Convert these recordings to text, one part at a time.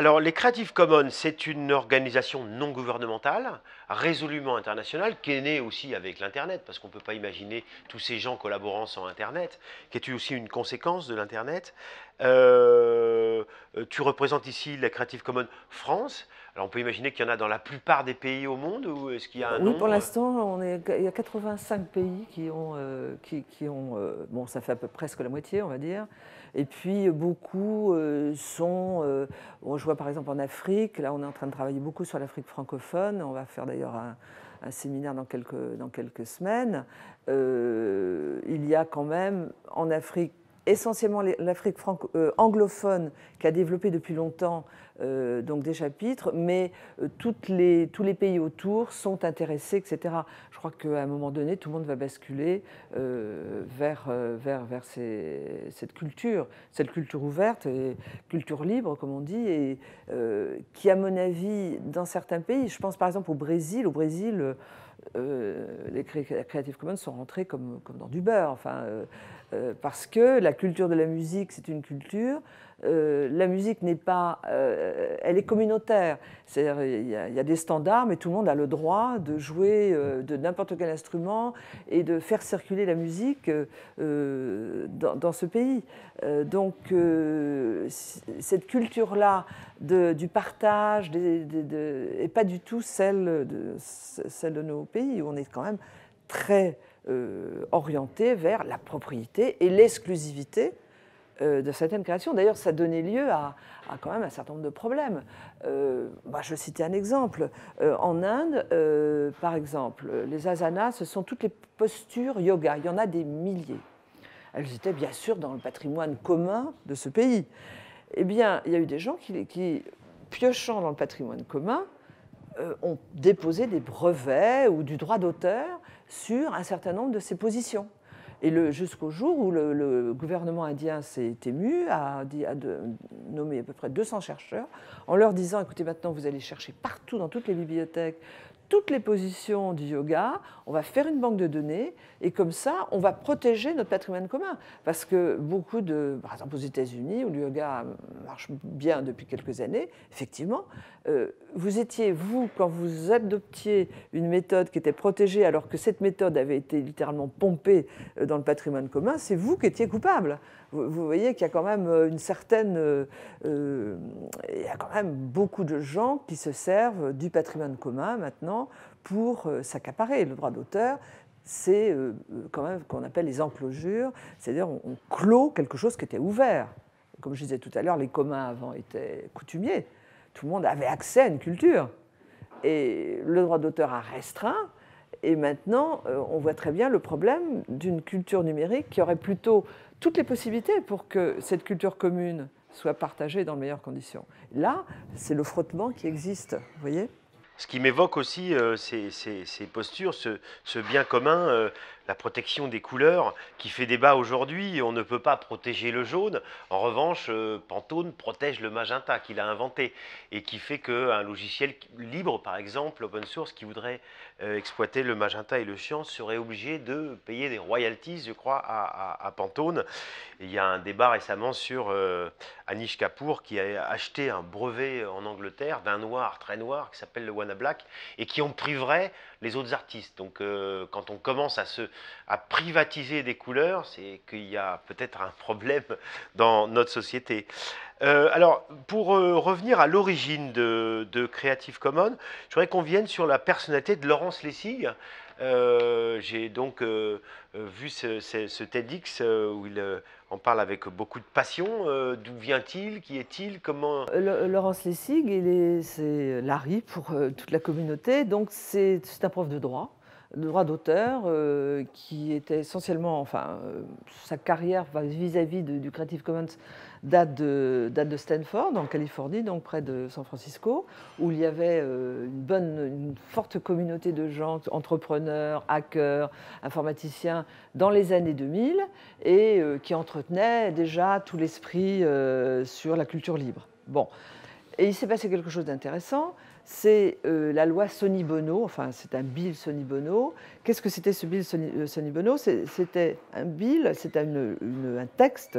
Alors, les Creative Commons, c'est une organisation non gouvernementale, résolument internationale, qui est née aussi avec l'Internet, parce qu'on ne peut pas imaginer tous ces gens collaborant sans Internet, qui est aussi une conséquence de l'Internet. Euh, tu représentes ici la Creative Commons France on peut imaginer qu'il y en a dans la plupart des pays au monde ou est-ce qu'il y a un Oui, pour l'instant, il y a 85 pays qui ont, euh, qui, ont euh, bon, ça fait à peu presque la moitié, on va dire. Et puis beaucoup euh, sont, on voit par exemple en Afrique, là on est en train de travailler beaucoup sur l'Afrique francophone, on va faire d'ailleurs un, un séminaire dans quelques, dans quelques semaines. il y a quand même en Afrique essentiellement l'Afrique euh, anglophone qui a développé depuis longtemps euh, donc des chapitres, mais euh, les, tous les pays autour sont intéressés, etc. Je crois qu'à un moment donné, tout le monde va basculer vers, vers, vers cette culture, cette culture ouverte, et culture libre, comme on dit, et qui, à mon avis, dans certains pays, je pense par exemple au Brésil, au Brésil, les Creative Commons sont rentrés comme, comme dans du beurre. Enfin, euh, parce que la culture de la musique, c'est une culture. Euh, la musique n'est pas. Euh, elle est communautaire. C'est-à-dire, il y, a des standards, mais tout le monde a le droit de jouer de n'importe quel instrument et de faire circuler la musique dans, ce pays. donc, cette culture-là du partage n'est pas du tout celle de, celle de nos pays, où on est quand même très euh, orienté vers la propriété et l'exclusivité euh, de certaines créations. D'ailleurs, ça donnait lieu à, quand même un certain nombre de problèmes. Je euh, bah, je un exemple. en Inde, par exemple, les asanas, ce sont toutes les postures yoga. Il y en a des milliers. Elles étaient bien sûr dans le patrimoine commun de ce pays. Eh bien, il y a eu des gens qui, qui piochant dans le patrimoine commun, ont déposé des brevets ou du droit d'auteur sur un certain nombre de ces positions. Et jusqu'au jour où le, gouvernement indien s'est ému, a, nommé à peu près 200 chercheurs, en leur disant, écoutez, maintenant vous allez chercher partout dans toutes les bibliothèques, toutes les positions du yoga, on va faire une banque de données et comme ça, on va protéger notre patrimoine commun. Parce que beaucoup de, par exemple aux États-Unis, où le yoga marche bien depuis quelques années, effectivement, euh, vous étiez, vous, quand vous adoptiez une méthode qui était protégée alors que cette méthode avait été littéralement pompée euh, dans le patrimoine commun, c'est vous qui étiez coupable vous, voyez qu'il y a quand même euh, une certaine. Euh, euh, il y a quand même beaucoup de gens qui se servent du patrimoine commun maintenant pour s'accaparer. Le droit d'auteur, c'est quand même ce qu'on appelle les enclosures, c'est-à-dire on, on clôt quelque chose qui était ouvert. Comme je disais tout à l'heure, les communs avant étaient coutumiers. Tout le monde avait accès à une culture. Et le droit d'auteur a restreint. Et maintenant, on voit très bien le problème d'une culture numérique qui aurait plutôt toutes les possibilités pour que cette culture commune soit partagée dans les meilleures conditions. Là, c'est le frottement qui existe, vous voyez ce qui m'évoque aussi euh, ces, postures, ce, bien commun, euh, la protection des couleurs qui fait débat aujourd'hui. On ne peut pas protéger le jaune. En revanche, euh, Pantone protège le magenta qu'il a inventé et qui fait qu'un logiciel libre, par exemple, open source, qui voudrait euh, exploiter le magenta et le cyan serait obligé de payer des royalties, je crois, à, Pantone. il y a un débat récemment sur euh, Anish Kapoor qui a acheté un brevet en Angleterre d'un noir très noir qui s'appelle le Wanna Black et qui en priverait les autres artistes. Donc quand on commence à se à privatiser des couleurs, c'est qu'il y a peut-être un problème dans notre société. Euh, alors, pour euh, revenir à l'origine de, Creative Commons, je voudrais qu'on vienne sur la personnalité de Laurence Lessig. Euh, j'ai donc vu ce, TEDx où il en parle avec beaucoup de passion. D'où vient-il Qui est-il Comment Laurence Lessig, c'est Larry pour toute la communauté. Donc, c'est un prof de droit droit d'auteur, euh, qui était essentiellement, enfin, euh, sa carrière vis-à-vis du Creative Commons date de, date de Stanford, en Californie, donc près de San Francisco, où il y avait euh, une bonne, une forte communauté de gens, entrepreneurs, hackers, informaticiens, dans les années 2000, et qui entretenaient déjà tout l'esprit sur la culture libre. Bon, et il s'est passé quelque chose d'intéressant c'est euh, la loi Sony Bono, enfin c'est un bill Sony Bono. Qu'est-ce que c'était ce bill Sony, euh, Bono C'était un bill, c'était un texte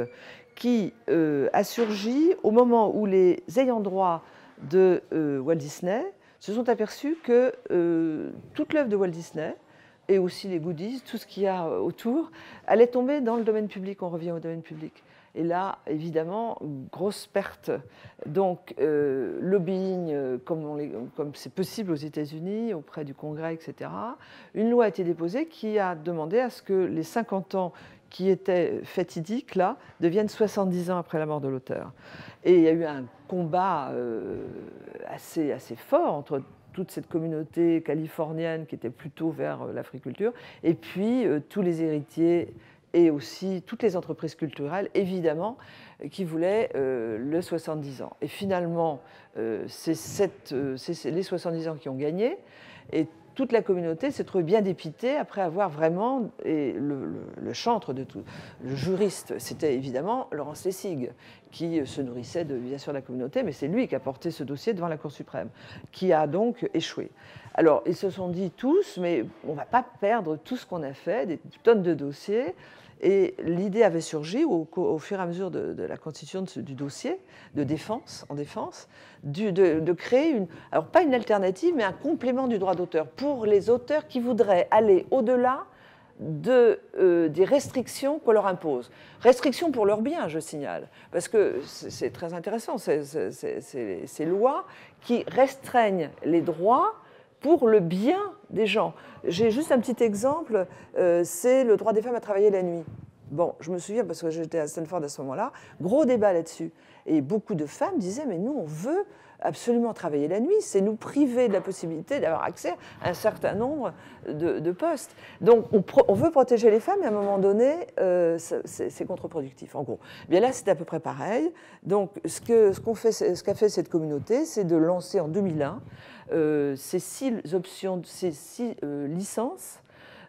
qui euh, a surgi au moment où les ayants droit de Walt Disney se sont aperçus que toute l'œuvre de Walt Disney, et aussi les goodies, tout ce qu'il y a autour, allait tomber dans le domaine public, on revient au domaine public. Et là, évidemment, grosse perte. Donc, euh, lobbying, euh, comme, comme c'est possible aux États-Unis, auprès du Congrès, etc., une loi a été déposée qui a demandé à ce que les 50 ans qui étaient fatidiques, là, deviennent 70 ans après la mort de l'auteur. Et il y a eu un combat euh, assez, assez fort entre toute cette communauté californienne qui était plutôt vers l'agriculture, et puis tous les héritiers et aussi toutes les entreprises culturelles, évidemment, qui voulaient euh, le 70 ans. Et finalement, euh, c'est euh, les 70 ans qui ont gagné, et toute la communauté s'est trouvée bien dépitée après avoir vraiment, et le, chantre de tout, le juriste, c'était évidemment Laurence Lessig, qui se nourrissait de, bien sûr de la communauté, mais c'est lui qui a porté ce dossier devant la Cour suprême, qui a donc échoué. Alors, ils se sont dit tous, mais on ne va pas perdre tout ce qu'on a fait, des tonnes de dossiers, et l'idée avait surgi au, fur et à mesure de, la constitution du dossier de défense en défense de, créer une, alors pas une alternative, mais un complément du droit d'auteur pour les auteurs qui voudraient aller au-delà de, euh, des restrictions qu'on leur impose. Restrictions pour leur bien, je signale, parce que c'est très intéressant, ces lois qui restreignent les droits pour le bien des gens. J'ai juste un petit exemple, euh, c'est le droit des femmes à travailler la nuit. Bon, je me souviens parce que j'étais à Stanford à ce moment-là, gros débat là-dessus. Et beaucoup de femmes disaient, mais nous, on veut absolument travailler la nuit, c'est nous priver de la possibilité d'avoir accès à un certain nombre de, postes. Donc on, veut protéger les femmes, mais à un moment donné, euh, c'est contre-productif, en gros. Eh bien là, c'est à peu près pareil. Donc ce qu'a fait, cette communauté, c'est de lancer en 2001 euh, ces six options, ces six euh, licences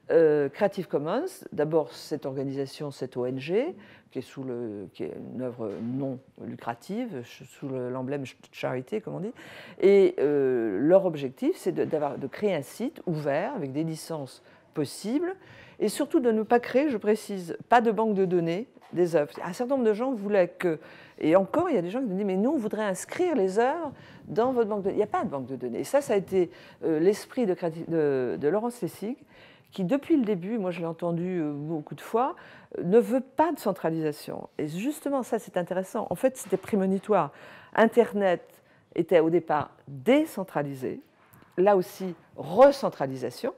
euh, Creative Commons, d'abord cette organisation, cette ONG, qui est, sous le, qui est une œuvre non lucrative, sous l'emblème charité, comme on dit. Et euh, leur objectif, c'est de, de créer un site ouvert, avec des licences possibles, et surtout de ne pas créer, je précise, pas de banque de données des œuvres. Un certain nombre de gens voulaient que, et encore, il y a des gens qui disent, mais nous, on voudrait inscrire les œuvres dans votre banque de données. Il n'y a pas de banque de données. ça, ça a été euh, l'esprit de, de, de, Laurence Lessig, qui, depuis le début, moi je l'ai entendu euh, beaucoup de fois, euh, ne veut pas de centralisation. Et justement, ça c'est intéressant. En fait, c'était prémonitoire. Internet était au départ décentralisé, là aussi recentralisation.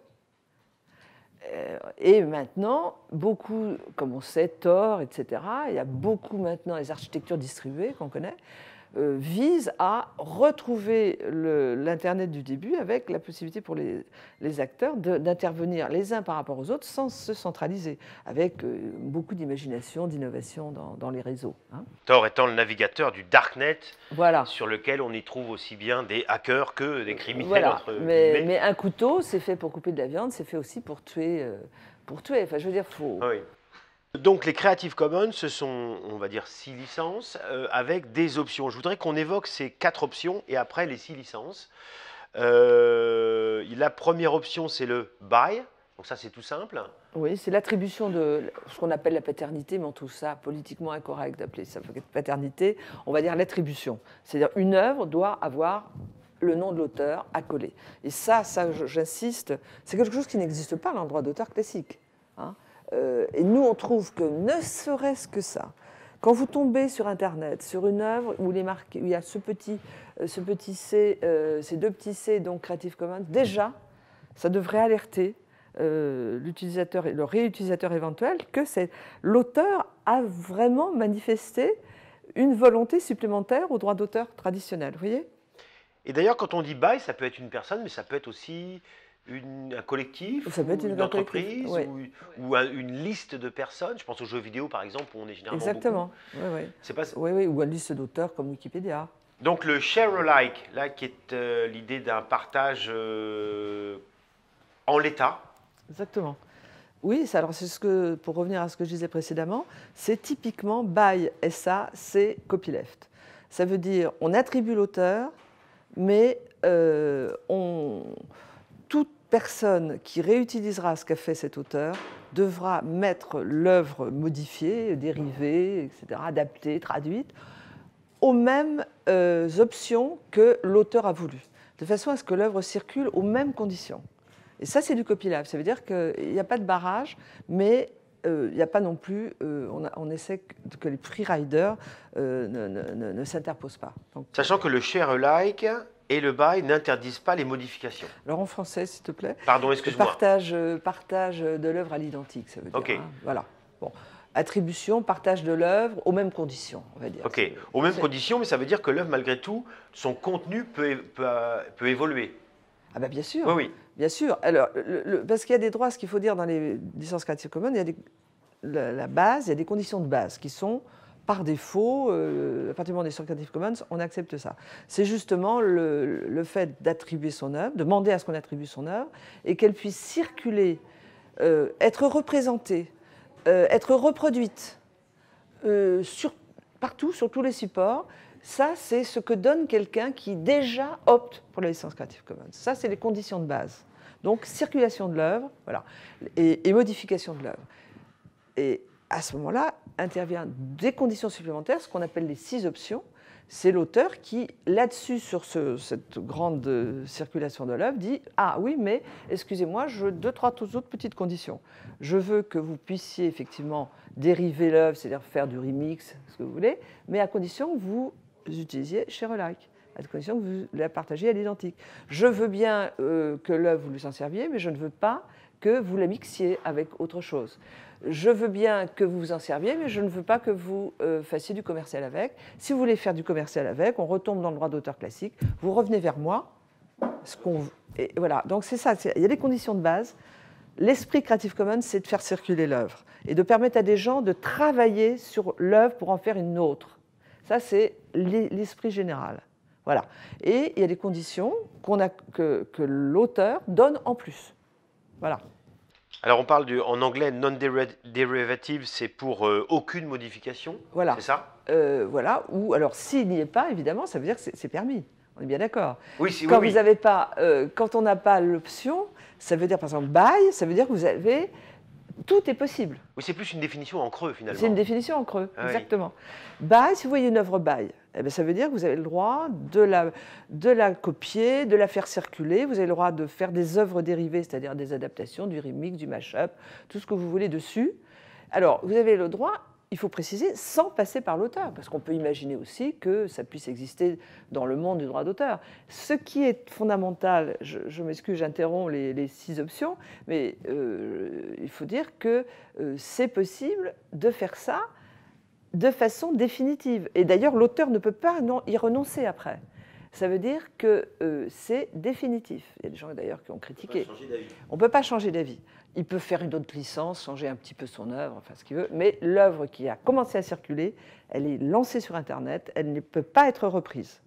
Euh, et maintenant, beaucoup, comme on sait, Tor, etc., il y a beaucoup maintenant les architectures distribuées qu'on connaît, euh, vise à retrouver l'Internet du début avec la possibilité pour les, acteurs d'intervenir les uns par rapport aux autres sans se centraliser, avec euh, beaucoup d'imagination, d'innovation dans, les réseaux. Hein. Thor étant le navigateur du Darknet, voilà. sur lequel on y trouve aussi bien des hackers que des criminels. mais, un couteau, c'est fait pour couper de la viande, c'est fait aussi pour tuer. Euh, pour tuer. Enfin, je veux dire, faut. Ah oui. Donc les Creative Commons, ce sont, on va dire, six licences euh, avec des options. Je voudrais qu'on évoque ces quatre options et après les six licences. Euh, la première option, c'est le buy. Donc ça, c'est tout simple. Oui, c'est l'attribution de ce qu'on appelle la paternité, mais en tout ça, politiquement incorrect d'appeler ça paternité, on va dire l'attribution. C'est-à-dire une œuvre doit avoir le nom de l'auteur accolé. Et ça, ça j'insiste, c'est quelque chose qui n'existe pas dans le droit d'auteur classique. Hein. Euh, et nous, on trouve que ne serait-ce que ça, quand vous tombez sur Internet, sur une œuvre où, les il y a ce petit, euh, ce petit C, euh, ces deux petits C, donc Creative Commons, déjà, ça devrait alerter euh, l'utilisateur, le réutilisateur éventuel, que c'est l'auteur a vraiment manifesté une volonté supplémentaire au droit d'auteur traditionnel, vous voyez Et d'ailleurs, quand on dit by », ça peut être une personne, mais ça peut être aussi un collectif, ça une, entreprise ou, une liste de personnes. Je pense aux jeux vidéo par exemple où on est généralement Exactement. Oui, ou une liste d'auteurs comme Wikipédia. Donc le share alike, là qui est euh, l'idée d'un partage euh, en l'état. Exactement. Oui, alors c'est ce que, pour revenir à ce que je disais précédemment, c'est typiquement by SA, c'est copyleft. Ça veut dire on attribue l'auteur, mais euh, on personne qui réutilisera ce qu'a fait cet auteur devra mettre l'œuvre modifiée, dérivée, etc., adaptée, traduite, aux mêmes euh, options que l'auteur a voulu, de façon à ce que l'œuvre circule aux mêmes conditions. Et ça, c'est du copyleft. Ça veut dire qu'il n'y a pas de barrage, mais euh, il n'y a pas non plus. Euh, on, essaie que, les free riders ne, s'interposent pas. Sachant que le share like et le bail n'interdisent pas les modifications. Alors en français, s'il te plaît. Pardon, excuse-moi. Partage, euh, partage de l'œuvre à l'identique, ça veut dire. Ok. Hein. voilà. Bon. Attribution, partage de l'œuvre aux mêmes conditions, on va dire. Ok, aux mêmes conditions, mais ça veut dire que l'œuvre, malgré tout, son contenu peut, euh, peut, évoluer. Ah ben, bien sûr. Oui, oui. Bien sûr. Alors, parce qu'il y a des droits, ce qu'il faut dire dans les licences créatives communes, il y a la, base, il y a des conditions de base qui sont par défaut, euh, à partir du moment des Creative Commons, on accepte ça. C'est justement le, fait d'attribuer son œuvre, demander à ce qu'on attribue son œuvre, et qu'elle puisse circuler, euh, être représentée, euh, être reproduite partout, sur tous les supports. Ça, c'est ce que donne quelqu'un qui déjà opte pour la licence Creative Commons. Ça, c'est les conditions de base. Donc, circulation de l'œuvre, voilà, et, et modification de l'œuvre. Et à ce moment-là, intervient des conditions supplémentaires, ce qu'on appelle les six options. C'est l'auteur qui, là-dessus, sur cette grande euh, circulation de l'œuvre, dit Ah oui, mais excusez-moi, je deux, trois toutes autres petites conditions. Je veux que vous puissiez effectivement dériver l'œuvre, c'est-à-dire faire du remix, ce que vous voulez, mais à condition que vous utilisiez chez Relike, à condition que vous la partagiez à l'identique. Je veux bien euh, que l'œuvre, vous lui en serviez, mais je ne veux pas que vous la mixiez avec autre chose. Je veux bien que vous vous en serviez, mais je ne veux pas que vous euh, fassiez du commercial avec. Si vous voulez faire du commercial avec, on retombe dans le droit d'auteur classique, vous revenez vers moi. Ce voilà, donc c'est ça, il y a des conditions de base. L'esprit Creative Commons, c'est de faire circuler l'œuvre et de permettre à des gens de travailler sur l'œuvre pour en faire une autre. Ça, c'est l'esprit général. Voilà. Et il y a des conditions a, que l'auteur donne en plus. Voilà. Alors on parle en anglais non-derivative, c'est pour euh, aucune modification Voilà. C'est ça euh, Voilà, ou alors s'il n'y est pas, évidemment, ça veut dire que c'est permis. On est bien d'accord. Oui, si, quand oui, vous pas, euh, quand on n'a pas l'option, ça veut dire par exemple buy, ça veut dire que vous avez tout est possible. Oui, c'est plus une définition en creux finalement. C'est une définition en creux, ah exactement. Buy, si vous voyez une œuvre buy, eh ben, ça veut dire que vous avez le droit de la, copier, de la faire circuler, vous avez le droit de faire des œuvres dérivées, c'est-à-dire des adaptations, du remix, du mashup, tout ce que vous voulez dessus. Alors, vous avez le droit, il faut préciser, sans passer par l'auteur, parce qu'on peut imaginer aussi que ça puisse exister dans le monde du droit d'auteur. Ce qui est fondamental, je, m'excuse, j'interromps les, six options, mais euh, il faut dire que euh, c'est possible de faire ça de façon définitive. Et d'ailleurs, l'auteur ne peut pas y renoncer après. Ça veut dire que euh, c'est définitif. Il y a des gens d'ailleurs qui ont critiqué. On ne peut pas changer d'avis. Il peut faire une autre licence, changer un petit peu son œuvre, enfin ce qu'il veut, mais l'œuvre qui a commencé à circuler, elle est lancée sur Internet, elle ne peut pas être reprise.